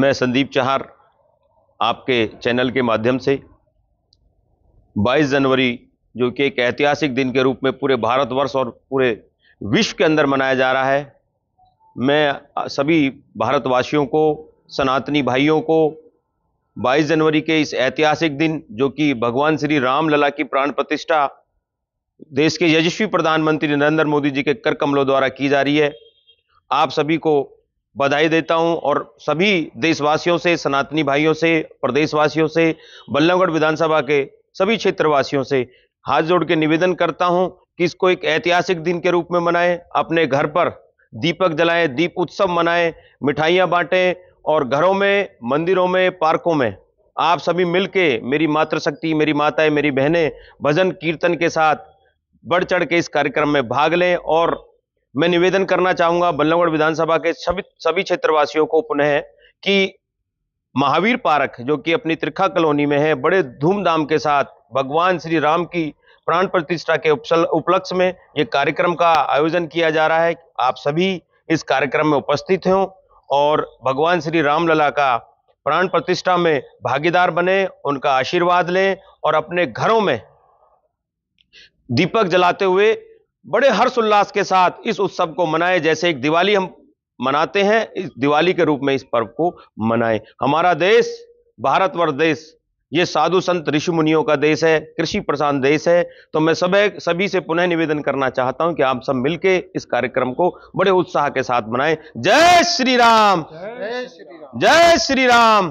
मैं संदीप चहार आपके चैनल के माध्यम से 22 जनवरी जो कि एक ऐतिहासिक दिन के रूप में पूरे भारतवर्ष और पूरे विश्व के अंदर मनाया जा रहा है मैं सभी भारतवासियों को सनातनी भाइयों को 22 जनवरी के इस ऐतिहासिक दिन जो कि भगवान श्री राम लला की प्राण प्रतिष्ठा देश के यशस्वी प्रधानमंत्री नरेंद्र मोदी जी के कर कमलों द्वारा की जा रही है आप सभी को बधाई देता हूं और सभी देशवासियों से सनातनी भाइयों से प्रदेशवासियों से बल्लभगढ़ विधानसभा के सभी क्षेत्रवासियों से हाथ जोड़ के निवेदन करता हूं कि इसको एक ऐतिहासिक दिन के रूप में मनाएं अपने घर पर दीपक जलाएं दीप उत्सव मनाएं मिठाइयाँ बांटें और घरों में मंदिरों में पार्कों में आप सभी मिलके मेरी मातृशक्ति मेरी माताएं मेरी बहनें भजन कीर्तन के साथ बढ़ चढ़ के इस कार्यक्रम में भाग लें और मैं निवेदन करना चाहूंगा बल्लभगढ़ विधानसभा के सभी सभी क्षेत्रवासियों को पुनः कि महावीर पार्क जो कि अपनी त्रिखा कॉलोनी में है बड़े धूमधाम के साथ भगवान श्री राम की प्राण प्रतिष्ठा के उपलक्ष्य में ये कार्यक्रम का आयोजन किया जा रहा है आप सभी इस कार्यक्रम में उपस्थित हों और भगवान श्री रामलला का प्राण प्रतिष्ठा में भागीदार बने उनका आशीर्वाद लें और अपने घरों में दीपक जलाते हुए बड़े हर्ष उल्लास के साथ इस उत्सव को मनाएं जैसे एक दिवाली हम मनाते हैं इस दिवाली के रूप में इस पर्व को मनाएं हमारा देश भारतवर्ष देश ये साधु संत ऋषि मुनियों का देश है कृषि प्रधान देश है तो मैं सब सभी से पुनः निवेदन करना चाहता हूं कि आप सब मिलके इस कार्यक्रम को बड़े उत्साह के साथ मनाएं जय श्री राम जय श्री राम जय श्री राम